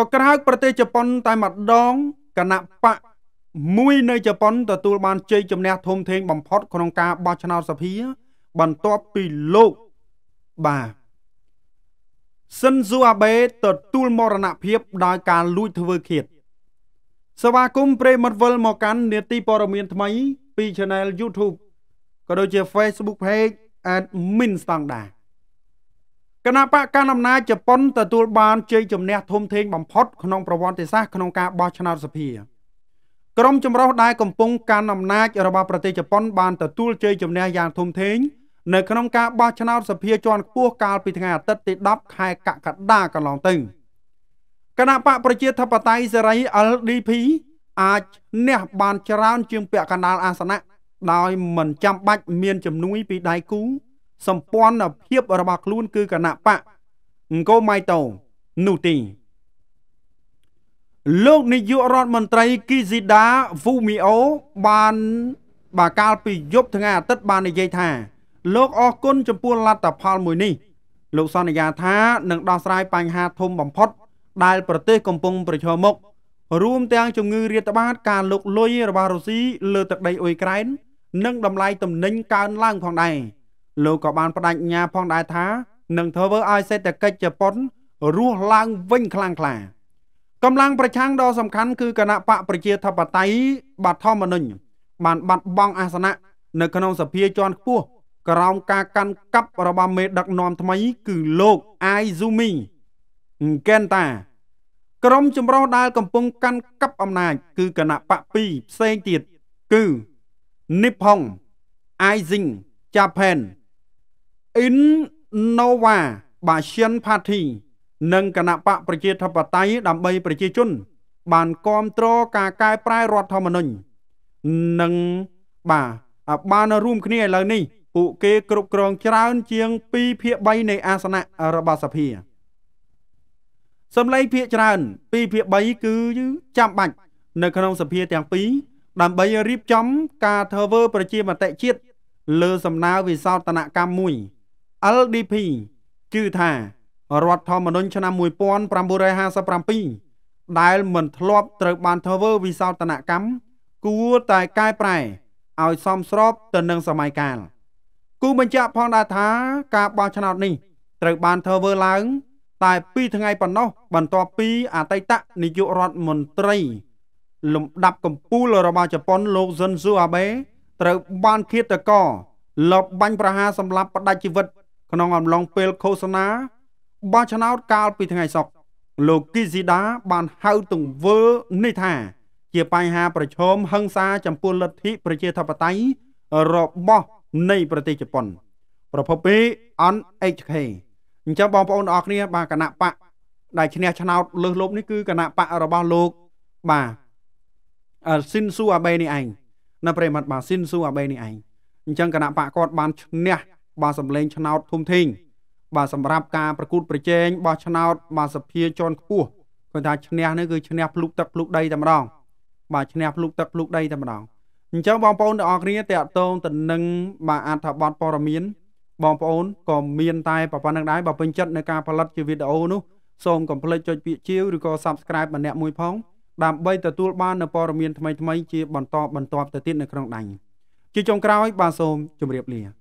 ក៏ក្រៅប្រទេសជប៉ុនតែម្ដងគណៈបកមួយនៅជប៉ុនទទួលបានជ័យជំនះធំធេងបំផុតក្នុងការបោះឆ្នោតសភាបន្ទាប់ពីលោកបាទសិនស៊ូអាបេទទួលមរណភាព ដោយការលួចធ្វើឃាតសវាគមប្រិមត្តវិលមកកាន់នេតិព័រមានថ្មីពី Channel YouTube ក៏ដូចជា Facebook Page @min standard គណៈបកកណ្ដាលអំណាចជប៉ុនទទួលបានជ័យជំនះធំធេងបំផុតក្នុងប្រវត្តិសាស្ត្រក្នុងការបោះឆ្នោតសភាក្រុមចម្រុះដែលកំពុងកាន់អំណាចរបស់ប្រទេសជប៉ុនបានទទួលជ័យជំនះយ៉ាងធំធេងនៅក្នុងការបោះឆ្នោតសភាជាន់ខ្ពស់កាលពីថ្ងៃអាទិត្យទី10ខែកក្កដាកន្លងទៅគណៈបកប្រជាធិបតេយ្យសេរី LDP អាចអ្នកបានច្រើនជាងពាក់កណ្ដាលអាសនៈដោយមិនចាំបាច់មានជំនួយពីដៃគូសម្ព័ន្ធភាពរបស់ខ្លួនគឺគណៈបកអង្គមៃតោនោះទី លោកនាយករដ្ឋមន្ត្រីគីស៊ីដាវូមីអូបានបើកាលពីយប់ថ្ងៃអាទិត្យបាននិយាយថាលោកអរគុណចំពោះលទ្ធផលមួយនេះលោកសន្យាថានឹងដោះស្រាយបញ្ហាធំបំផុតដែលប្រទេសកំពុងប្រឈមមុខរួម ទាំង ជំងឺរាតត្បាត ការលុកលុយរបស់រុស្ស៊ីលើទឹកដីអ៊ុយក្រែននិងតម្លៃទំនិញកើនឡើងផងដែរលោកក៏បានបដិញ្ញាផងដែរថានឹងធ្វើឲ្យសេដ្ឋកិច្ចជប៉ុន រស់ឡើងវិញខ្លាំងក្លាកម្លាំងប្រឆាំងដ៏សំខាន់ គឺគណៈបកប្រជាធិបតេយ្យបាធម្មនុញ្ញបានបាត់បង់អាសនៈនៅក្នុងសភាជាន់ខ្ពស់ក្រោមការកាន់កាប់របស់មេដឹកនាំថ្មី គឺលោកអាយស៊ូមីកេនតា ក្រុមចម្រោះដែល កំពុងកាន់កាប់អំណាចគឺគណៈបក2ផ្សេងទៀតគឺ Nippon, Aizing, Japan Innova បាឈិន Party និងគណៈបកប្រជាធិបតេយ្យដើម្បីប្រជាជន បានគ្រប់គ្រងការកែប្រែរដ្ឋធម្មនុញ្ញនិងបាទបានរួមគ្នាឥឡូវនេះពួកគេគ្រប់គ្រងច្រើន ជាង2ភាគ3នៃអាសនៈរបស់សភាសម្លេងភាគច្រើន2ភាគ3គឺចាំបាច់នៅ ក្នុងសភាទាំងពីរដើម្បីរៀបចំការធ្វើ ប្រជាមតិជាតិលើសំណើវិសោធនកម្មមួយ LDP ជឿថារដ្ឋធម្មនុញ្ញឆ្នាំ1957ដែល មិនធ្លាប់ត្រូវបានធ្វើវិសោធនកម្ម គួរតែកែប្រែឲ្យសមស្របទៅនឹងសម័យកាលគូបញ្ជាក់ផងដែរថាការបោះឆ្នោតនេះត្រូវបានធ្វើឡើង តែ2ថ្ងៃប៉ុណ្ណោះបន្ទាប់ពី អតីតនាយករដ្ឋមន្ត្រី លំដាប់កម្ពូលរបស់ជប៉ុនលោកស៊ុនស៊ូអាបេត្រូវបានឃាតករលបបាញ់ប្រហារសម្លាប់ផ្ដាច់ជីវិតក្នុងអំឡុងពេលឃោសនាបោះឆ្នោតកាលពីថ្ងៃសុក្រលោកគីស៊ីដាបានហៅទង្វើនេះថា ជាបញ្ហាប្រឈមហិង្សាចំពោះលទ្ធិប្រជាធិបតេយ្យរបស់នៃប្រទេសជប៉ុន ប្រភពពី NHK អញ្ចឹងបងប្អូនអរគ្នាបាទគណៈបកដែលឈ្នះឆ្នោតលើសលប់នេះគឺគណៈបករបស់លោកបាទស៊ីនស៊ូអាបេនេះឯងនៅប្រិមត្តបាទស៊ីនស៊ូអាបេនេះឯងអញ្ចឹងគណៈបកគាត់បានឈ្នះបាទសម្លេងឆ្នោតធំធេងបាទសម្រាប់ការប្រកួតប្រជែងបោះឆ្នោតបាទសភាជាន់ខ្ពស់គាត់ថាឈ្នះនេះគឺឈ្នះភ្លុកទឹកភ្លុកដីតែម្ដងបាទឈ្នះភ្លុកទឹកភ្លុកដីតែម្ដងអញ្ចឹងបងប្អូនទាំងអស់គ្នាតកតងទៅនឹងបាទអត្ថបទព័ត៌មានបងប្អូនក៏មានតែប៉ុណ្្នឹងដែរបើពេញចិត្តនៅការផលិតជាវីដេអូនោះសូមកុំភ្លេចចុចពាក្យជាវឬក៏ Subscribe ម្នាក់មួយផងដើម្បីទទួលបាននូវព័ត៌មានថ្មីៗជាបន្តបន្ទាប់ទៅទៀតនៅក្នុងដៃជាចុងក្រោយ បាទសូមជម្រាបលា